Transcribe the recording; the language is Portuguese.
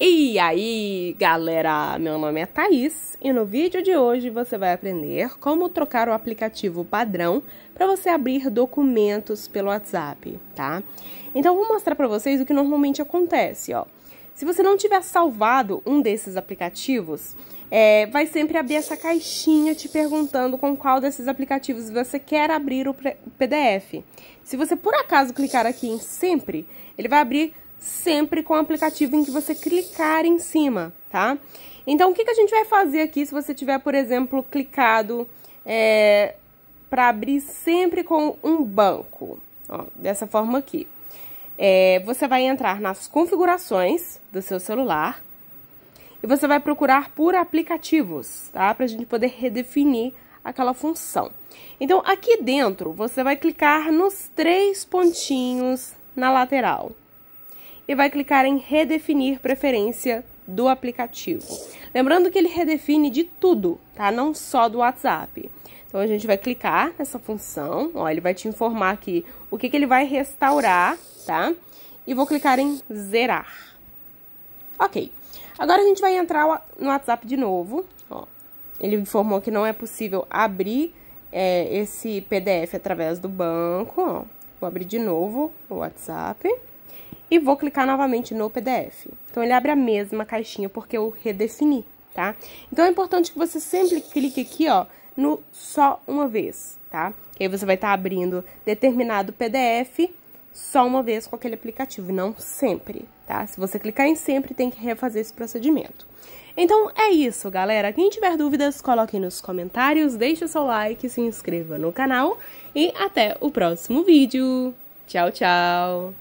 E aí, galera! Meu nome é Thaís e no vídeo de hoje você vai aprender como trocar o aplicativo padrão para você abrir documentos pelo WhatsApp, tá? Então, vou mostrar para vocês o que normalmente acontece, ó. Se você não tiver salvado um desses aplicativos, é, vai sempre abrir essa caixinha te perguntando com qual desses aplicativos você quer abrir o PDF. Se você por acaso clicar aqui em sempre, ele vai abrir sempre com o aplicativo em que você clicar em cima, tá? Então, o que, que a gente vai fazer aqui se você tiver, por exemplo, clicado é, para abrir sempre com um banco? Ó, dessa forma aqui. É, você vai entrar nas configurações do seu celular e você vai procurar por aplicativos, tá? Para a gente poder redefinir aquela função. Então, aqui dentro, você vai clicar nos três pontinhos na lateral e vai clicar em redefinir preferência do aplicativo. Lembrando que ele redefine de tudo, tá? Não só do WhatsApp. Então a gente vai clicar nessa função, ó, ele vai te informar aqui o que, que ele vai restaurar, tá? E vou clicar em zerar. Ok. Agora a gente vai entrar no WhatsApp de novo, ó. Ele informou que não é possível abrir é, esse PDF através do banco, ó. Vou abrir de novo o WhatsApp e vou clicar novamente no PDF. Então, ele abre a mesma caixinha porque eu redefini, tá? Então, é importante que você sempre clique aqui, ó, no só uma vez, tá? Que aí você vai estar tá abrindo determinado PDF só uma vez com aquele aplicativo, e não sempre, tá? Se você clicar em sempre, tem que refazer esse procedimento. Então é isso, galera. Quem tiver dúvidas, coloque nos comentários, deixe o seu like, se inscreva no canal e até o próximo vídeo. Tchau, tchau!